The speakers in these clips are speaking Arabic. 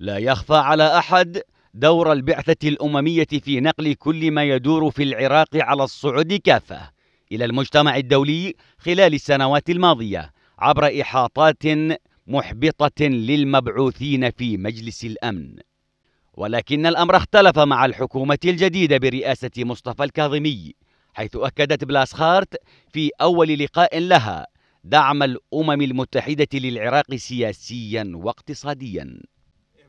لا يخفى على أحد دور البعثة الأممية في نقل كل ما يدور في العراق على الصعود كافة إلى المجتمع الدولي خلال السنوات الماضية عبر إحاطات محبطة للمبعوثين في مجلس الأمن ولكن الأمر اختلف مع الحكومة الجديدة برئاسة مصطفى الكاظمي حيث أكدت بلاسخارت في أول لقاء لها دعم الأمم المتحدة للعراق سياسيا واقتصاديا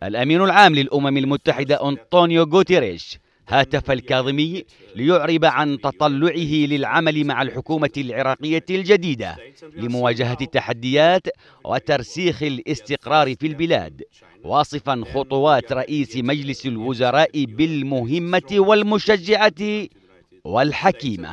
الأمين العام للأمم المتحدة أنطونيو غوتيريش هاتف الكاظمي ليعرب عن تطلعه للعمل مع الحكومة العراقية الجديدة لمواجهة التحديات وترسيخ الاستقرار في البلاد واصفا خطوات رئيس مجلس الوزراء بالمهمة والمشجعة والحكيمة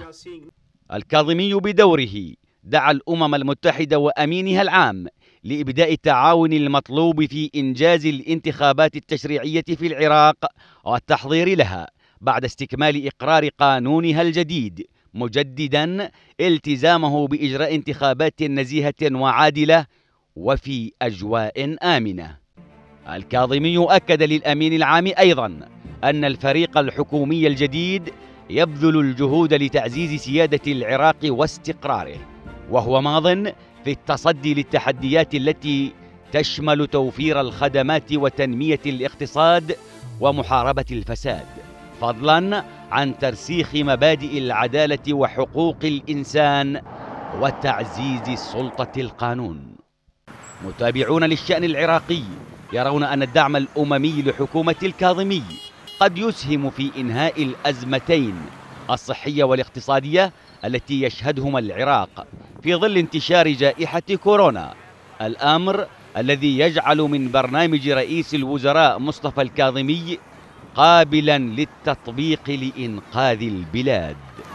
الكاظمي بدوره دعا الأمم المتحدة وأمينها العام لإبداء التعاون المطلوب في إنجاز الانتخابات التشريعية في العراق والتحضير لها بعد استكمال إقرار قانونها الجديد مجددا التزامه بإجراء انتخابات نزيهة وعادلة وفي أجواء آمنة الكاظمي أكد للأمين العام أيضا أن الفريق الحكومي الجديد يبذل الجهود لتعزيز سيادة العراق واستقراره وهو ماض في التصدي للتحديات التي تشمل توفير الخدمات وتنميه الاقتصاد ومحاربه الفساد فضلا عن ترسيخ مبادئ العداله وحقوق الانسان وتعزيز سلطه القانون متابعون للشان العراقي يرون ان الدعم الاممي لحكومه الكاظمي قد يسهم في انهاء الازمتين الصحيه والاقتصاديه التي يشهدهما العراق في ظل انتشار جائحة كورونا الأمر الذي يجعل من برنامج رئيس الوزراء مصطفى الكاظمي قابلا للتطبيق لإنقاذ البلاد